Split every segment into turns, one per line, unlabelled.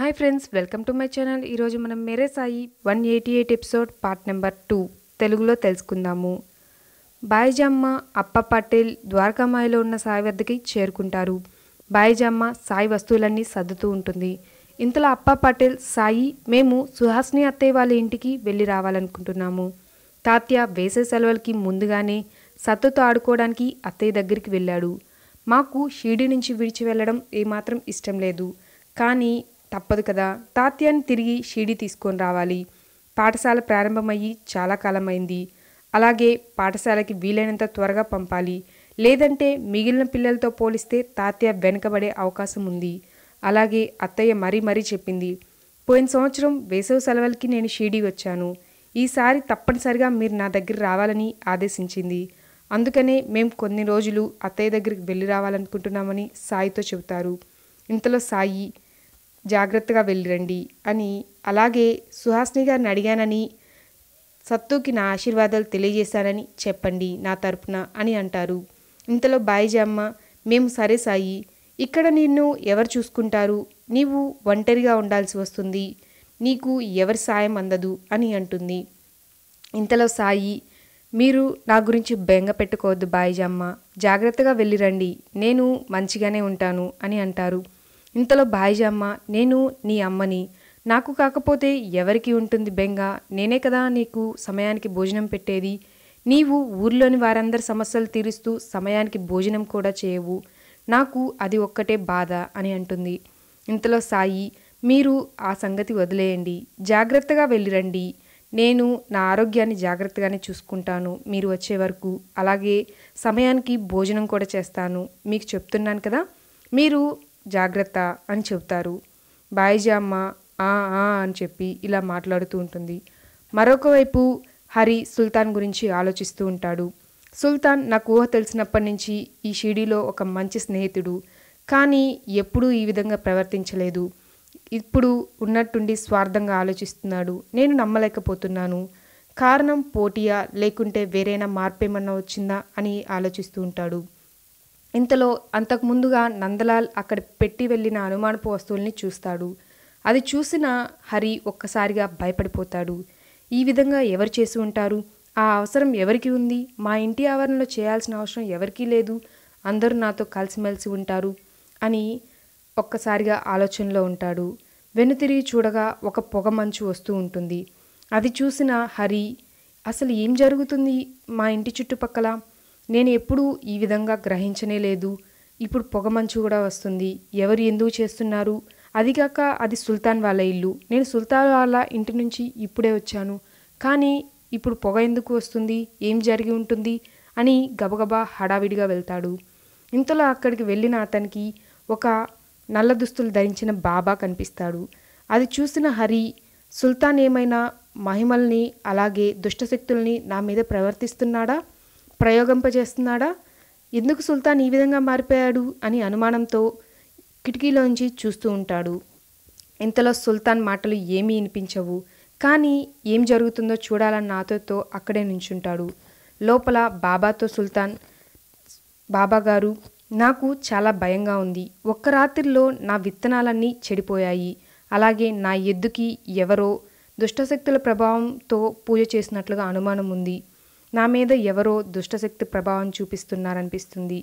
hi friends welcome to my channel ఈరోజు మనం Mere Sai one eighty eight episode part number two తెలుగులో తెలుసుకుందాము బాయిజమ్మ అప్ప పటేల్ ద్వారకామాయిలో ఉన్న సాయి వద్దకి చేరుకుంటారు బాయిజమ్మ సాయి వస్తువులన్నీ సర్దుతూ ఉంటుంది ఇంతలో అప్ప పటేల్ సాయి మేము సుహాస్ని అత్తయ్య వాళ్ళ ఇంటికి వెళ్ళి రావాలనుకుంటున్నాము తాత్య వేసే సెలవులకి ముందుగానే సత్తుతో ఆడుకోవడానికి అత్తయ్య దగ్గరికి వెళ్ళాడు మాకు షీడి నుంచి విడిచి వెళ్ళడం ఏమాత్రం ఇష్టం లేదు కానీ తప్పదు కదా తాత్యాన్ని తిరిగి షిరిడి తీసుకొని రావాలి పాఠశాల ప్రారంభమయ్యి చాలా కాలమైంది అలాగే పాఠశాలకి వీలైనంత త్వరగా పంపాలి లేదంటే మిగిలిన పిల్లలతో పోలిస్తే తాత్య వెనుకబడే అవకాశం ఉంది అలాగే అత్తయ్య మరీ మరీ చెప్పింది పోయిన సంవత్సరం వేసవి సెలవులకి నేను షీడీ వచ్చాను ఈసారి తప్పనిసరిగా మీరు నా దగ్గర రావాలని ఆదేశించింది అందుకనే మేము కొన్ని రోజులు అత్తయ్య దగ్గరికి వెళ్ళి రావాలనుకుంటున్నామని సాయితో చెబుతారు ఇంతలో సాయి జాగ్రత్తగా వెళ్ళిరండి అని అలాగే సుహాస్ని గారిని అడిగానని సత్తుకి నా ఆశీర్వాదాలు తెలియజేశానని చెప్పండి నా తరపున అని అంటారు ఇంతలో బాయిజమ్మ మేము సరే సాయి ఇక్కడ నిన్ను ఎవరు చూసుకుంటారు నీవు ఒంటరిగా ఉండాల్సి వస్తుంది నీకు ఎవరి సాయం అందదు అని అంటుంది ఇంతలో సాయి మీరు నా గురించి బెంగ పెట్టుకోవద్దు బాయిజమ్మ జాగ్రత్తగా వెళ్ళిరండి నేను మంచిగానే ఉంటాను అని అంటారు ఇంతలో బాయిజమ్మ నేను నీ అమ్మని నాకు కాకపోతే ఎవరికి ఉంటుంది బెంగ నేనే కదా నీకు సమయానికి భోజనం పెట్టేది నీవు ఊర్లోని వారందరి సమస్యలు తీరుస్తూ సమయానికి భోజనం కూడా చేయవు నాకు అది ఒక్కటే బాధ అని అంటుంది ఇంతలో సాయి మీరు ఆ సంగతి వదిలేయండి జాగ్రత్తగా వెళ్ళిరండి నేను నా ఆరోగ్యాన్ని జాగ్రత్తగానే చూసుకుంటాను మీరు వచ్చే వరకు అలాగే సమయానికి భోజనం కూడా చేస్తాను మీకు చెప్తున్నాను కదా మీరు జాగ్రత్త అని చెబుతారు బాయిజామ్మ ఆ ఆ అని చెప్పి ఇలా మాట్లాడుతూ ఉంటుంది మరొక వైపు హరి సుల్తాన్ గురించి ఆలోచిస్తూ ఉంటాడు సుల్తాన్ నాకు ఊహ తెలిసినప్పటి నుంచి ఈ షిడీలో ఒక మంచి స్నేహితుడు కానీ ఎప్పుడూ ఈ విధంగా ప్రవర్తించలేదు ఇప్పుడు ఉన్నట్టుండి స్వార్థంగా ఆలోచిస్తున్నాడు నేను నమ్మలేకపోతున్నాను కారణం పోటీయా లేకుంటే వేరేనా మార్పేమన్నా వచ్చిందా అని ఆలోచిస్తూ ఉంటాడు ఇంతలో అంతకు ముందుగా నందలాల్ అక్కడ పెట్టి వెళ్ళిన అనుమానపు వస్తువుల్ని చూస్తాడు అది చూసిన హరి ఒక్కసారిగా భయపడిపోతాడు ఈ విధంగా ఎవరు చేసి ఉంటారు ఆ అవసరం ఎవరికి ఉంది మా ఇంటి ఆవరణలో చేయాల్సిన అవసరం ఎవరికీ లేదు అందరూ నాతో కలిసిమెలిసి ఉంటారు అని ఒక్కసారిగా ఆలోచనలో ఉంటాడు వెనుతిరిగి చూడగా ఒక పొగ మంచు వస్తూ ఉంటుంది అది చూసిన హరి అసలు ఏం జరుగుతుంది మా ఇంటి చుట్టుపక్కల నేను ఎప్పుడూ ఈ విధంగా గ్రహించనే లేదు ఇప్పుడు పొగమంచు కూడా వస్తుంది ఎవరు ఎందుకు చేస్తున్నారు అదిగాక అది సుల్తాన్ వాళ్ళ ఇల్లు నేను సుల్తాన్ వాళ్ళ ఇంటి నుంచి ఇప్పుడే వచ్చాను కానీ ఇప్పుడు పొగ ఎందుకు వస్తుంది ఏం జరిగి ఉంటుంది అని గబగబా హడావిడిగా వెళ్తాడు ఇంతలో అక్కడికి వెళ్ళిన అతనికి ఒక నల్ల దుస్తులు ధరించిన బాబా కనిపిస్తాడు అది చూసిన హరి సుల్తాన్ ఏమైనా మహిమల్ని అలాగే దుష్టశక్తుల్ని నా మీద ప్రవర్తిస్తున్నాడా ప్రయోగింపజేస్తున్నాడా ఎందుకు సుల్తాన్ ఈ విధంగా మారిపోయాడు అని అనుమానంతో కిటికీలోంచి చూస్తూ ఉంటాడు ఇంతలో సుల్తాన్ మాటలు ఏమీ వినిపించవు కానీ ఏం జరుగుతుందో చూడాలన్న ఆతతో అక్కడే నుంచుంటాడు లోపల బాబాతో సుల్తాన్ బాబా గారు నాకు చాలా భయంగా ఉంది ఒక్క రాత్రిలో నా విత్తనాలన్నీ చెడిపోయాయి అలాగే నా ఎద్దుకి ఎవరో దుష్టశక్తుల ప్రభావంతో పూజ చేసినట్లుగా అనుమానం ఉంది నా మీద ఎవరో దుష్టశక్తి ప్రభావం చూపిస్తున్నారనిపిస్తుంది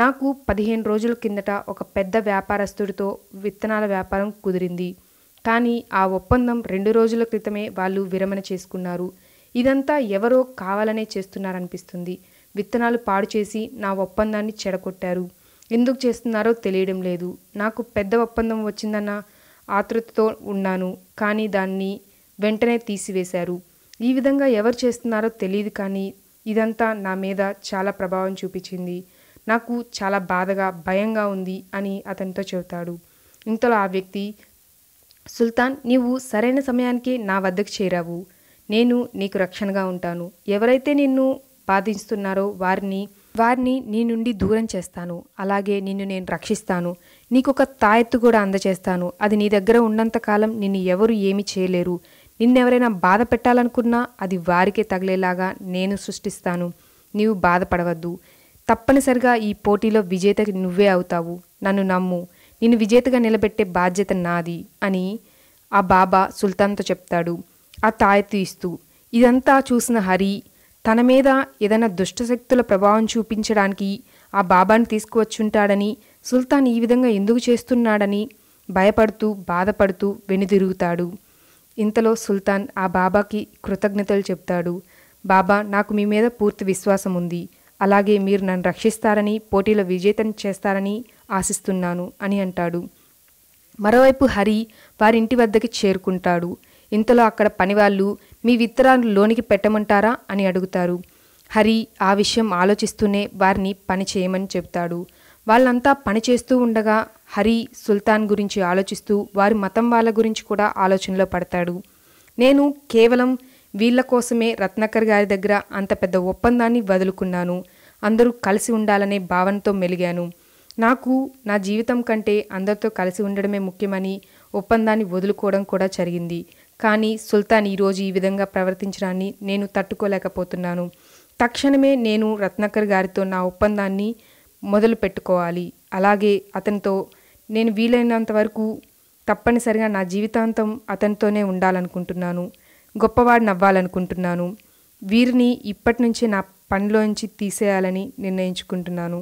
నాకు పదిహేను రోజుల కిందట ఒక పెద్ద వ్యాపారస్తుడితో విత్తనాల వ్యాపారం కుదిరింది కానీ ఆ ఒప్పందం రెండు రోజుల క్రితమే వాళ్ళు విరమణ చేసుకున్నారు ఇదంతా ఎవరో కావాలనే చేస్తున్నారనిపిస్తుంది విత్తనాలు పాడు చేసి నా ఒప్పందాన్ని చెడగొట్టారు ఎందుకు చేస్తున్నారో తెలియడం లేదు నాకు పెద్ద ఒప్పందం వచ్చిందన్న ఆతృతతో ఉన్నాను కానీ దాన్ని వెంటనే తీసివేశారు ఈ విధంగా ఎవరు చేస్తున్నారో తెలియదు కానీ ఇదంతా నా మీద చాలా ప్రభావం చూపించింది నాకు చాలా బాధగా భయంగా ఉంది అని అతనితో చెబుతాడు ఇంతలో ఆ వ్యక్తి సుల్తాన్ నీవు సరైన సమయానికి నా వద్దకు చేరావు నేను నీకు రక్షణగా ఉంటాను ఎవరైతే నిన్ను బాధిస్తున్నారో వారిని వారిని నీ నుండి దూరం చేస్తాను అలాగే నిన్ను నేను రక్షిస్తాను నీకొక తాయెత్తు కూడా అందజేస్తాను అది నీ దగ్గర ఉన్నంతకాలం నిన్ను ఎవరు ఏమి చేయలేరు నిన్నెవరైనా బాధ పెట్టాలనుకున్నా అది వారికే తగిలేలాగా నేను సృష్టిస్తాను నీవు బాధపడవద్దు తప్పనిసరిగా ఈ పోటీలో విజేత నువ్వే అవుతావు నన్ను నమ్ము నేను విజేతగా నిలబెట్టే బాధ్యత నాది అని ఆ బాబా సుల్తాన్తో చెప్తాడు ఆ తాయెత్తు ఇస్తూ ఇదంతా చూసిన హరి తన మీద ఏదైనా దుష్టశక్తుల ప్రభావం చూపించడానికి ఆ బాబాను తీసుకువచ్చుంటాడని సుల్తాన్ ఈ విధంగా ఎందుకు చేస్తున్నాడని భయపడుతూ బాధపడుతూ వెనుదిరుగుతాడు ఇంతలో సుల్తాన్ ఆ బాబాకి కృతజ్ఞతలు చెప్తాడు బాబా నాకు మీ మీద పూర్తి విశ్వాసం ఉంది అలాగే మీరు నన్ను రక్షిస్తారని పోటీలో విజేతం చేస్తారని ఆశిస్తున్నాను అని అంటాడు మరోవైపు హరి వారింటి వద్దకి చేరుకుంటాడు ఇంతలో అక్కడ పనివాళ్ళు మీ విత్తనాలు లోనికి పెట్టమంటారా అని అడుగుతారు హరి ఆ విషయం ఆలోచిస్తూనే వారిని పని చేయమని చెప్తాడు వాళ్ళంతా పనిచేస్తూ ఉండగా హరి సుల్తాన్ గురించి ఆలోచిస్తూ వారి మతం వాళ్ళ గురించి కూడా ఆలోచనలో పడతాడు నేను కేవలం వీళ్ళ కోసమే రత్నకర్ గారి దగ్గర అంత పెద్ద ఒప్పందాన్ని వదులుకున్నాను అందరూ కలిసి ఉండాలనే భావనతో మెలిగాను నాకు నా జీవితం కంటే అందరితో కలిసి ఉండడమే ముఖ్యమని ఒప్పందాన్ని వదులుకోవడం కూడా జరిగింది కానీ సుల్తాన్ ఈరోజు ఈ విధంగా ప్రవర్తించడాన్ని నేను తట్టుకోలేకపోతున్నాను తక్షణమే నేను రత్నకర్ గారితో నా ఒప్పందాన్ని మొదలు పెట్టుకోవాలి అలాగే అతనితో నేను వీలైనంత వరకు తప్పనిసరిగా నా జీవితాంతం అతనితోనే ఉండాలనుకుంటున్నాను గొప్పవాడిని అవ్వాలనుకుంటున్నాను వీరిని ఇప్పటి నుంచే నా పనిలోంచి తీసేయాలని నిర్ణయించుకుంటున్నాను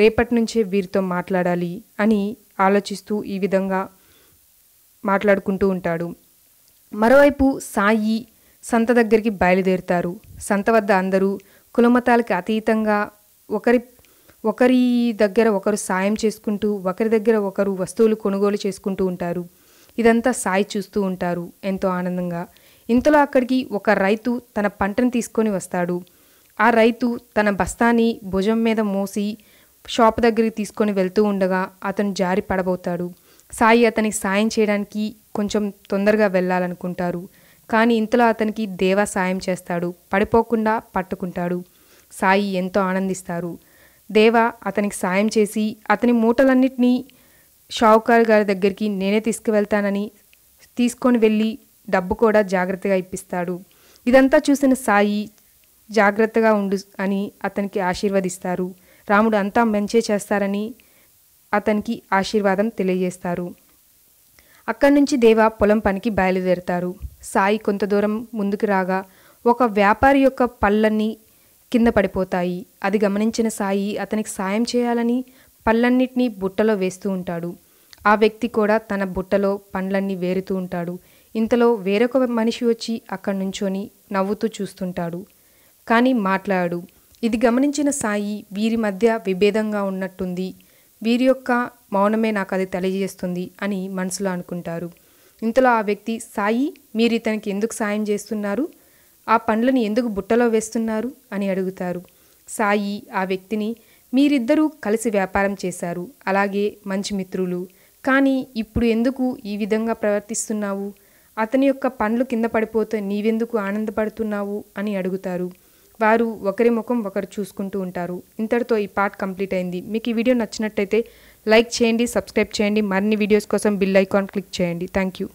రేపటి నుంచే వీరితో మాట్లాడాలి అని ఆలోచిస్తూ ఈ విధంగా మాట్లాడుకుంటూ ఉంటాడు మరోవైపు సాయి సంత దగ్గరికి బయలుదేరుతారు సంత వద్ద అందరూ కులమతాలకి అతీతంగా ఒకరి ఒకరి దగ్గర ఒకరు సాయం చేసుకుంటూ ఒకరి దగ్గర ఒకరు వస్తువులు కొనుగోలు చేసుకుంటూ ఉంటారు ఇదంతా సాయి చూస్తూ ఉంటారు ఎంతో ఆనందంగా ఇంతలో అక్కడికి ఒక రైతు తన పంటను తీసుకొని వస్తాడు ఆ రైతు తన బస్తాని భుజం మీద మోసి షాప్ దగ్గరికి తీసుకొని వెళ్తూ ఉండగా అతను జారి పడబోతాడు సాయి అతనికి సాయం చేయడానికి కొంచెం తొందరగా వెళ్ళాలనుకుంటారు కానీ ఇంతలో అతనికి దేవా సాయం చేస్తాడు పడిపోకుండా పట్టుకుంటాడు సాయి ఎంతో ఆనందిస్తారు దేవ అతనికి సాయం చేసి అతని మూటలన్నింటినీ షావుకార్ గారి దగ్గరికి నేనే తీసుకువెళ్తానని తీసుకొని వెళ్ళి డబ్బు కూడా జాగ్రత్తగా ఇప్పిస్తాడు ఇదంతా చూసిన సాయి జాగ్రత్తగా ఉండు అని అతనికి ఆశీర్వదిస్తారు రాముడు అంతా మంచే చేస్తారని అతనికి ఆశీర్వాదం తెలియజేస్తారు అక్కడి నుంచి దేవ పొలం పనికి బయలుదేరుతారు సాయి కొంత దూరం ముందుకు రాగా ఒక వ్యాపారి యొక్క పళ్ళన్నీ కింద పడిపోతాయి అది గమనించిన సాయి అతనికి సాయం చేయాలని పళ్ళన్నిటినీ బుట్టలో వేస్తూ ఉంటాడు ఆ వ్యక్తి కూడా తన బుట్టలో పండ్లన్నీ వేరుతూ ఉంటాడు ఇంతలో వేరొక మనిషి వచ్చి అక్కడి నుంచొని నవ్వుతూ చూస్తుంటాడు కానీ మాట్లాడు ఇది గమనించిన సాయి వీరి మధ్య విభేదంగా ఉన్నట్టుంది వీరి యొక్క మౌనమే నాకు అది తెలియజేస్తుంది అని మనసులో అనుకుంటారు ఇంతలో ఆ వ్యక్తి సాయి మీరు ఇతనికి ఎందుకు సాయం చేస్తున్నారు ఆ పండ్లను ఎందుకు బుట్టలో వేస్తున్నారు అని అడుగుతారు సాయి ఆ వ్యక్తిని మీరిద్దరూ కలిసి వ్యాపారం చేశారు అలాగే మంచి మిత్రులు కానీ ఇప్పుడు ఎందుకు ఈ విధంగా ప్రవర్తిస్తున్నావు అతని యొక్క పండ్లు కింద పడిపోతే నీవెందుకు ఆనందపడుతున్నావు అని అడుగుతారు వారు ఒకరి ముఖం ఒకరు చూసుకుంటూ ఉంటారు ఇంతటితో ఈ పార్ట్ కంప్లీట్ అయింది మీకు ఈ వీడియో నచ్చినట్టయితే లైక్ చేయండి సబ్స్క్రైబ్ చేయండి మరిన్ని వీడియోస్ కోసం బిల్ ఐకాన్ క్లిక్ చేయండి థ్యాంక్ యూ